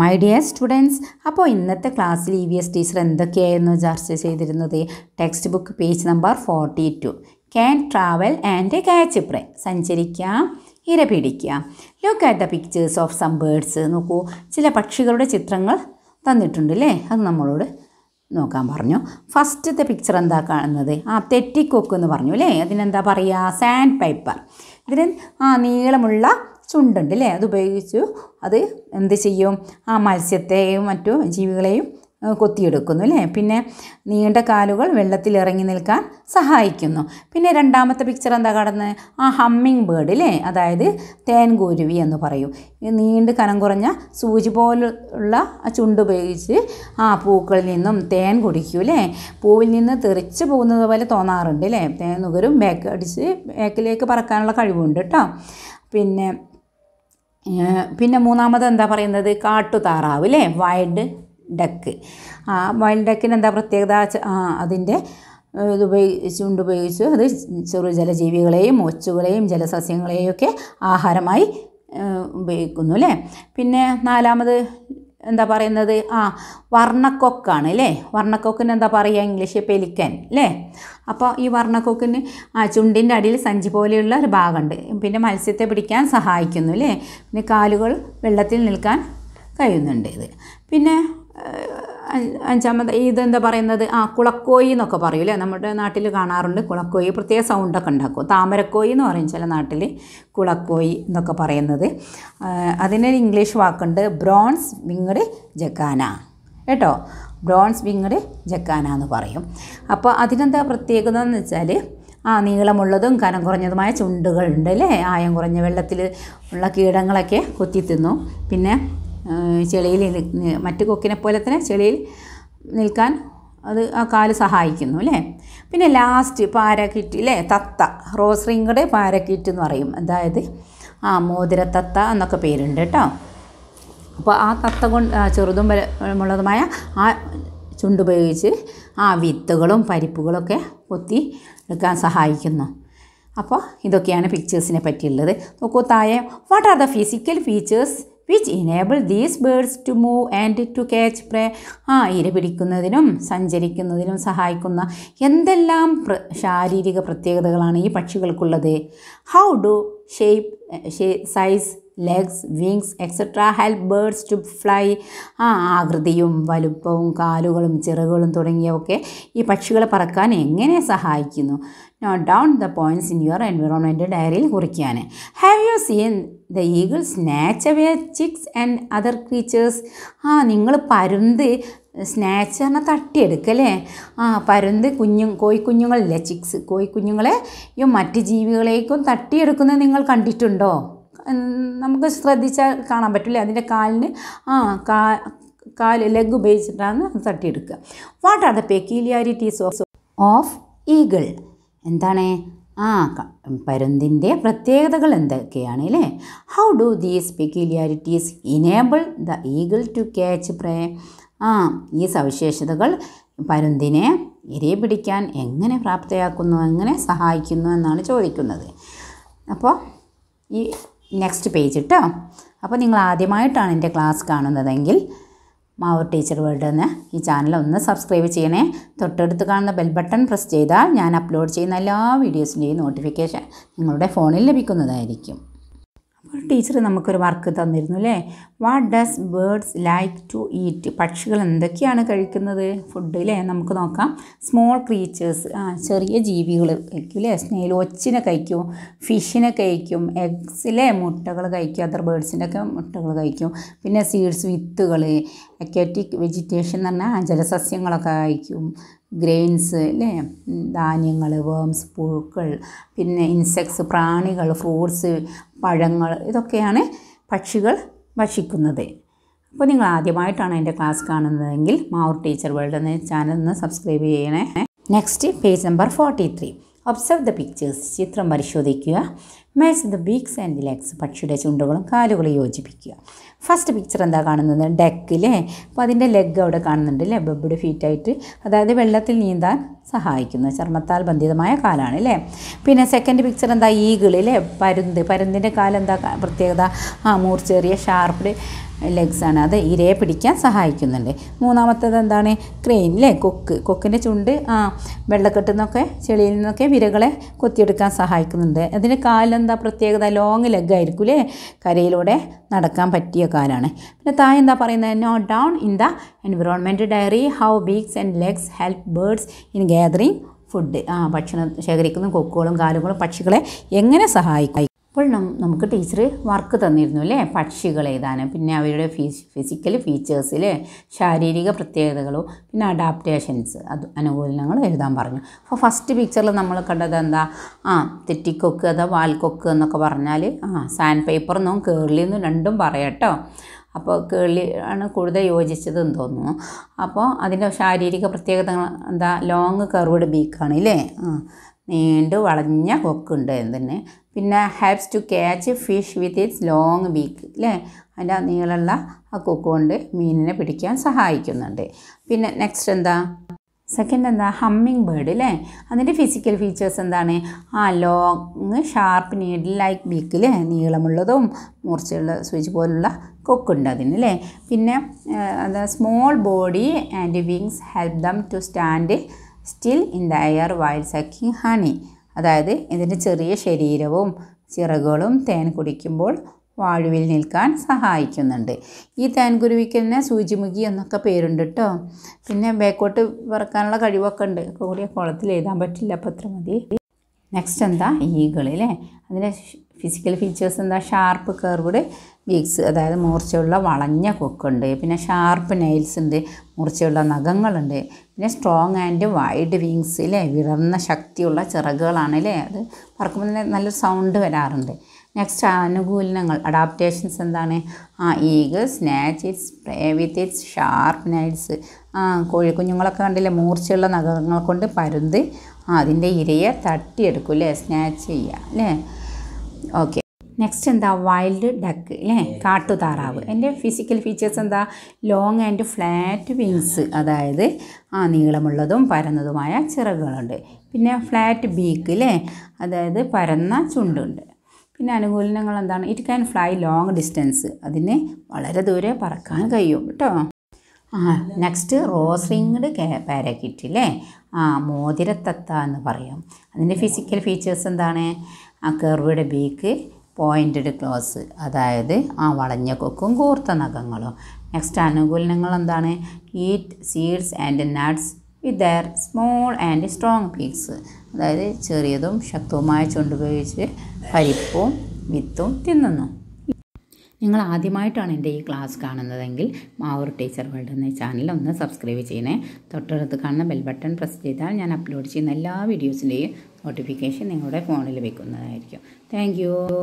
my dear students അപ്പോൾ ഇന്നത്തെ ക്ലാസ്സിൽ ഇ വി എസ് ടീച്ചർ എന്തൊക്കെയായിരുന്നു ചർച്ച ചെയ്തിരുന്നത് text book page number forty two can travel and a catch prey സഞ്ചരിക്കാം ഇര പിടിക്കുക look at the pictures of some birds നോക്കൂ ചില പക്ഷികളുടെ ചിത്രങ്ങൾ തന്നിട്ടുണ്ട് അല്ലേ അത് നമ്മളോട് നോക്കാൻ പറഞ്ഞു ഫസ്റ്റത്തെ പിക്ചർ എന്താ കാണുന്നത് ആ തെറ്റിക്കൊക്ക് എന്ന് പറഞ്ഞു അല്ലേ അതിനെന്താ പറയുക സാൻഡ് പേപ്പർ ഇതിന് ആ നീളമുള്ള ചുണ്ടുണ്ട് അല്ലേ അത് ഉപയോഗിച്ചു അത് എന്ത് ചെയ്യും ആ മത്സ്യത്തെയും മറ്റു ജീവികളെയും കൊത്തിയെടുക്കുന്നു അല്ലേ പിന്നെ നീണ്ട കാലുകൾ വെള്ളത്തിൽ ഇറങ്ങി നിൽക്കാൻ സഹായിക്കുന്നു പിന്നെ രണ്ടാമത്തെ പിക്ചർ എന്താ കടന്ന് ആ ഹമ്മിങ് ബേർഡ് അല്ലേ അതായത് തേൻകൂരുവി എന്ന് പറയും നീണ്ട് കനം കുറഞ്ഞ സൂചി പോലുള്ള ആ ചുണ്ട് ഉപയോഗിച്ച് ആ പൂക്കളിൽ നിന്നും തേൻ കുടിക്കും അല്ലേ പൂവിൽ നിന്ന് തെറിച്ച് പോകുന്നത് പോലെ തോന്നാറുണ്ട് അല്ലേ തേൻ നുകരും ബാക്ക് അടിച്ച് ബാക്കിലേക്ക് പറക്കാനുള്ള കഴിവുണ്ട് കേട്ടോ പിന്നെ പിന്നെ മൂന്നാമത് എന്താ പറയുന്നത് കാട്ടുതാറാവ് അല്ലേ വൈൽഡ് ഡക്ക് ആ വൈൽഡ് ഡക്കിന് എന്താ പ്രത്യേകത അതിൻ്റെ ഇത് ഉപയോഗിച്ച് കൊണ്ടുപയോഗിച്ച് അത് ചെറു ജലജീവികളെയും ഒച്ചുകളെയും ജലസസ്യങ്ങളെയും ഒക്കെ ആഹാരമായി ഉപയോഗിക്കുന്നു അല്ലേ പിന്നെ നാലാമത് എന്താ പറയുന്നത് ആ വർണ്ണക്കൊക്കാണ് അല്ലേ വർണ്ണക്കൊക്കിന് എന്താ പറയുക ഇംഗ്ലീഷ് പെലിക്കൻ അല്ലേ അപ്പോൾ ഈ വർണ്ണക്കൊക്കിന് ആ ചുണ്ടിൻ്റെ അടിയിൽ സഞ്ചി പോലെയുള്ള ഒരു ഭാഗമുണ്ട് പിന്നെ മത്സ്യത്തെ പിടിക്കാൻ സഹായിക്കുന്നു അല്ലേ പിന്നെ കാലുകൾ വെള്ളത്തിൽ നിൽക്കാൻ കഴിയുന്നുണ്ട് ഇത് പിന്നെ അഞ്ചാമത് ഇതെന്താ പറയുന്നത് ആ കുളക്കോയി എന്നൊക്കെ പറയൂലേ നമ്മുടെ നാട്ടിൽ കാണാറുണ്ട് കുളക്കോയി പ്രത്യേക സൗണ്ടൊക്കെ ഉണ്ടാക്കും താമരക്കോയി എന്ന് പറയും ചില നാട്ടിൽ കുളക്കോയി എന്നൊക്കെ പറയുന്നത് അതിനൊരു ഇംഗ്ലീഷ് വാക്കുണ്ട് ബ്രോൺസ് വിങ്ങഡ് ജക്കാന കേട്ടോ ബ്രോൺസ് വിങ്ങഡ് ജക്കാന എന്ന് പറയും അപ്പോൾ അതിനെന്താ പ്രത്യേകത എന്ന് വെച്ചാൽ ആ നീളമുള്ളതും കനം കുറഞ്ഞതുമായ ചുണ്ടുകളുണ്ട് അല്ലേ ആയം കുറഞ്ഞ വെള്ളത്തിൽ ഉള്ള കീടങ്ങളൊക്കെ കൊത്തി തിന്നു പിന്നെ ചെളിയിൽ മറ്റ് കൊക്കിനെ പോലെ തന്നെ ചെളിയിൽ നിൽക്കാൻ അത് ആ കാല് സഹായിക്കുന്നു അല്ലേ പിന്നെ ലാസ്റ്റ് പാരക്കിറ്റ് അല്ലേ തത്ത റോസ് റിങ്ങുടെ പാരക്കിറ്റ് എന്ന് പറയും അതായത് ആ മോതിര തത്ത എന്നൊക്കെ പേരുണ്ട് കേട്ടോ അപ്പോൾ ആ തത്ത കൊണ്ട് ചെറുതും വലുതുമായ ആ ചുണ്ടുപയോഗിച്ച് ആ വിത്തുകളും പരിപ്പുകളൊക്കെ കൊത്തി എടുക്കാൻ സഹായിക്കുന്നു അപ്പോൾ ഇതൊക്കെയാണ് പിക്ചേഴ്സിനെ പറ്റിയുള്ളത് നോക്കൂ താഴെ what are the physical features which enable these birds to move and to catch prey ആ ഇര പിടിക്കുന്നതിനും സഞ്ചരിക്കുന്നതിനും സഹായിക്കുന്ന എന്തെല്ലാം പ്ര ശാരീരിക പ്രത്യേകതകളാണ് ഈ പക്ഷികൾക്കുള്ളത് how do shape size legs wings etcetera help birds to fly ആ ആകൃതിയും വലുപ്പവും കാലുകളും ചിറകുകളും തുടങ്ങിയവയൊക്കെ ഈ പക്ഷികളെ പറക്കാൻ എങ്ങനെ സഹായിക്കുന്നു note down the points in your environment ഡയറിയിൽ കുറിക്കാൻ have you seen the eagle snatch away chicks and other creatures ആ നിങ്ങൾ പരുന്ത് സ്നാച്ച് പറഞ്ഞാൽ തട്ടിയെടുക്കല്ലേ ആ പരുന്ത് കുഞ്ഞു കോഴിക്കുഞ്ഞുങ്ങളില്ലേ ചിക്സ് കോഴിക്കുഞ്ഞുങ്ങളെ മറ്റ് ജീവികളേക്കും തട്ടിയെടുക്കുന്നത് നിങ്ങൾ കണ്ടിട്ടുണ്ടോ നമുക്ക് ശ്രദ്ധിച്ചാൽ കാണാൻ പറ്റില്ല അതിൻ്റെ കാലിന് ആ കാ കാല് ലെഗ് ഉപയോഗിച്ചിട്ടാണ് തട്ടിയെടുക്കുക what are the peculiarities of of eagle എന്താണ് ആ പരുന്തിൻ്റെ പ്രത്യേകതകൾ എന്തൊക്കെയാണ് അല്ലേ how do these peculiarities enable the eagle to catch prey ആ ഈ സവിശേഷതകൾ പരുന്തിനെ ഇരയെ പിടിക്കാൻ എങ്ങനെ പ്രാപ്തയാക്കുന്നു എങ്ങനെ സഹായിക്കുന്നു എന്നാണ് ചോദിക്കുന്നത് അപ്പോൾ ഈ നെക്സ്റ്റ് പേജ് കേട്ടോ അപ്പോൾ നിങ്ങൾ ആദ്യമായിട്ടാണ് എൻ്റെ ക്ലാസ് കാണുന്നതെങ്കിൽ മാവൂർ ടീച്ചർ വേൾഡ് എന്ന ഈ ചാനൽ ഒന്ന് സബ്സ്ക്രൈബ് ചെയ്യണേ തൊട്ടടുത്ത് കാണുന്ന ബെൽ ബട്ടൺ പ്രസ് ചെയ്താൽ ഞാൻ അപ്ലോഡ് ചെയ്യുന്ന എല്ലാ വീഡിയോസിൻ്റെയും നോട്ടിഫിക്കേഷൻ നിങ്ങളുടെ ഫോണിൽ ലഭിക്കുന്നതായിരിക്കും ഒരു ടീച്ചർ നമുക്കൊരു വർക്ക് തന്നിരുന്നു അല്ലേ what does birds like to eat പക്ഷികൾ എന്തൊക്കെയാണ് കഴിക്കുന്നത് ഫുഡ് അല്ലേ നമുക്ക് നോക്കാം സ്മോൾ ക്രീച്ചേഴ്സ് ആ ചെറിയ ജീവികൾ കഴിക്കും അല്ലേ സ്നേഹിൽ ഒച്ചിനെ കഴിക്കും ഫിഷിനെ കഴിക്കും എഗ്സിലെ മുട്ടകൾ കഴിക്കും അതർ ബേർഡ്സിൻ്റെ ഒക്കെ മുട്ടകൾ കഴിക്കും പിന്നെ സീഡ്സ് വിത്തുകൾ അക്വാറ്റിക് വെജിറ്റേഷൻ എന്ന് പറഞ്ഞാൽ ജലസസ്യങ്ങളൊക്കെ കഴിക്കും ഗ്രെയിൻസ് അല്ലേ ധാന്യങ്ങൾ വേംസ് പുഴുക്കൾ പിന്നെ ഇൻസെക്ട്സ് പ്രാണികൾ ഫ്രൂട്ട്സ് പഴങ്ങൾ ഇതൊക്കെയാണ് പക്ഷികൾ ഭക്ഷിക്കുന്നത് അപ്പോൾ നിങ്ങൾ ആദ്യമായിട്ടാണ് എൻ്റെ ക്ലാസ് കാണുന്നതെങ്കിൽ മാവൂർ ടീച്ചർ വേൾഡ് എന്ന ചാനൽ ഒന്ന് സബ്സ്ക്രൈബ് ചെയ്യണേ next page number forty three observe the pictures ചിത്രം പരിശോധിക്കുക match the beaks and legs പക്ഷിയുടെ ചുണ്ടുകളും കാലുകളും യോജിപ്പിക്കുക ഫസ്റ്റ് പിക്ചർ എന്താ കാണുന്നത് ഡെക്ക് അല്ലേ അപ്പോൾ അതിൻ്റെ ലെഗ് അവിടെ കാണുന്നുണ്ട് അല്ലേ ബബ്ബിയുടെ ഫീറ്റായിട്ട് അതായത് വെള്ളത്തിൽ നീന്താൻ സഹായിക്കുന്നു ചർമ്മത്താൽ ബന്ധിതമായ കാലാണ് അല്ലേ പിന്നെ സെക്കൻഡ് പിക്ചർ എന്താ ഈഗിൾ അല്ലേ പരുന്ത് പരുന്തിൻ്റെ കാലെന്താ പ്രത്യേകത ആ മൂർച്ചേറിയ ഷാർപ്പ്ഡ് ലെഗ്സാണ് അത് ഇരയെ പിടിക്കാൻ സഹായിക്കുന്നുണ്ട് മൂന്നാമത്തത് എന്താണ് ക്രെയിൻ അല്ലേ കൊക്ക് കൊക്കിൻ്റെ ചുണ്ട് ആ വെള്ളക്കെട്ടിൽ നിന്നൊക്കെ ചെളിയിൽ നിന്നൊക്കെ വിരകളെ കൊത്തിയെടുക്കാൻ സഹായിക്കുന്നുണ്ട് അതിന് കാലെന്താ പ്രത്യേകത ലോങ് ആയിരിക്കും അല്ലേ കരയിലൂടെ നടക്കാൻ പറ്റിയ കാലാണ് പിന്നെ താഴെ എന്താ പറയുന്നത് note down in the environment diary how beaks and legs help birds in gathering food ആ ഭക്ഷണം ശേഖരിക്കുന്ന കൊക്കുകളും കാലുകളും പക്ഷികളെ എങ്ങനെ സഹായിക്കും അപ്പോൾ നമുക്ക് ടീച്ചർ വർക്ക് തന്നിരുന്നു അല്ലേ പക്ഷികൾ ഏതാണ് പിന്നെ അവരുടെ ഫിസിക്കൽ ഫീച്ചേഴ്സിൽ ശാരീരിക പ്രത്യേകതകളോ പിന്നെ അഡാപ്റ്റേഷൻസ് അത് അനുകൂലങ്ങൾ എഴുതാൻ പറഞ്ഞു അപ്പോൾ ഫസ്റ്റ് പിക്ചറിൽ നമ്മൾ കണ്ടത് എന്താ ആ തെറ്റിക്കൊക്ക് അഥവാ വാൽക്കൊക്ക് എന്നൊക്കെ പറഞ്ഞാൽ ആ സാൻഡ് പേപ്പർ എന്നും കേർളി എന്നും രണ്ടും പറയാട്ടോ അപ്പോൾ കേളി ആണ് കൂടുതൽ യോജിച്ചതെന്ന് തോന്നുന്നു അപ്പോൾ അതിൻ്റെ ശാരീരിക പ്രത്യേകത എന്താ ലോങ് കർവ്ഡ് ബീക്കാണ് ഇല്ലേ നീണ്ടു വളഞ്ഞ കൊക്കുണ്ട് തന്നെ പിന്നെ helps to catch fish with its long beak അല്ലേ അതിൻ്റെ ആ നീളമുള്ള ആ കൊക്ക് കൊണ്ട് മീനിനെ പിടിക്കാൻ സഹായിക്കുന്നുണ്ട് പിന്നെ നെക്സ്റ്റ് എന്താ സെക്കൻഡ് എന്താ ഹമ്മിങ് ബേർഡ് അല്ലേ അതിൻ്റെ ഫിസിക്കൽ ഫീച്ചേഴ്സ് എന്താണ് ആ long sharp needle like beak നീളമുള്ളതും മൂർച്ചയുള്ള സൂചി പോലുള്ള കൊക്കുണ്ട് അതിന് അല്ലേ പിന്നെ അത് small body and wings help them to stand still in the air while sucking honey അതായത് ഇതിൻ്റെ ചെറിയ ശരീരവും ചിറകുകളും തേൻ കുടിക്കുമ്പോൾ വാഴുവിൽ നിൽക്കാൻ സഹായിക്കുന്നുണ്ട് ഈ തേൻകുരുവിക്ക് തന്നെ സൂചിമുഖി എന്നൊക്കെ പേരുണ്ട് കേട്ടോ പിന്നെ ബേക്കോട്ട് പറക്കാനുള്ള കഴിവൊക്കെ ഉണ്ട് കൂടിയ കുളത്തിൽ എഴുതാൻ പറ്റില്ല അപ്പോൾ അത്ര മതി നെക്സ്റ്റ് എന്താ ഈഗിൾ അല്ലേ അതിൻ്റെ ഫിസിക്കൽ ഫീച്ചേഴ്സ് എന്താ ഷാർപ്പ് കർവ്ഡ് വീക്സ് അതായത് മൂർച്ചയുള്ള വളഞ്ഞ കൊക്കുണ്ട് പിന്നെ ഷാർപ്പ് നെയിൽസ് ഉണ്ട് മൂർച്ചയുള്ള നഖങ്ങളുണ്ട് പിന്നെ സ്ട്രോങ് ആൻഡ് വൈഡ് വിങ്സ് അല്ലേ വിടർന്ന ശക്തിയുള്ള ചിറകുകളാണ് അല്ലേ അത് പറക്കുമ്പോൾ തന്നെ നല്ലൊരു സൗണ്ട് വരാറുണ്ട് നെക്സ്റ്റ് അനുകൂലനങ്ങൾ അഡാപ്റ്റേഷൻസ് എന്താണ് ആ eagle snatch its prey with its sharp nights ആ കോഴിക്കുഞ്ഞുങ്ങളൊക്കെ കണ്ടില്ലേ മൂർച്ചയുള്ള നഖങ്ങൾ കൊണ്ട് പരുന്ത് ആ അതിൻ്റെ ഇരയെ തട്ടിയെടുക്കും അല്ലേ സ്നാച്ച് ചെയ്യുക അല്ലേ ഓക്കെ നെക്സ്റ്റ് എന്താ വൈൽഡ് ഡക്ക് അല്ലേ കാട്ടുതാറാവ് എൻ്റെ ഫിസിക്കൽ ഫീച്ചേഴ്സ് എന്താ ലോങ് ആൻഡ് ഫ്ലാറ്റ് വിങ്സ് അതായത് ആ നീളമുള്ളതും പരന്നതുമായ ചിറകുകളുണ്ട് പിന്നെ ഫ്ലാറ്റ് ബീക്ക് അല്ലേ അതായത് പരന്ന ചുണ്ടുണ്ട് പിന്നെ അനുകൂലനങ്ങൾ എന്താണ് it can fly long distance അതിന് വളരെ ദൂരെ പറക്കാൻ കഴിയും കേട്ടോ ആ നെക്സ്റ്റ് റോസ് റിങ്ഡ് പാരക്കിറ്റ് അല്ലേ ആ മോതിരത്തത്ത എന്ന് പറയും അതിൻ്റെ ഫിസിക്കൽ ഫീച്ചേഴ്സ് എന്താണ് ആ കെർവിയുടെ ബീക്ക് പോയിൻറ്റഡ് ക്ലോസ് അതായത് ആ വളഞ്ഞ കൊക്കും കൂർത്ത നഖങ്ങളും നെക്സ്റ്റ് അനുകൂലങ്ങൾ എന്താണ് eat seeds and nuts with their small and strong beaks അതായത് ചെറിയതും ശക്തവുമായ ചുണ്ടുപയോഗിച്ച് പരിപ്പും വിത്തും തിന്നുന്നു നിങ്ങൾ ആദ്യമായിട്ടാണ് എൻ്റെ ഈ ക്ലാസ് കാണുന്നതെങ്കിൽ മാവൂർ ടീച്ചർ വേൾഡ് എന്ന ചാനൽ ഒന്ന് സബ്സ്ക്രൈബ് ചെയ്യണേ തൊട്ടടുത്ത് കാണുന്ന ബെൽ ബട്ടൺ പ്രസ് ചെയ്താൽ ഞാൻ അപ്ലോഡ് ചെയ്യുന്ന എല്ലാ വീഡിയോസിൻ്റെയും നോട്ടിഫിക്കേഷൻ നിങ്ങളുടെ ഫോണിൽ വയ്ക്കുന്നതായിരിക്കും താങ്ക്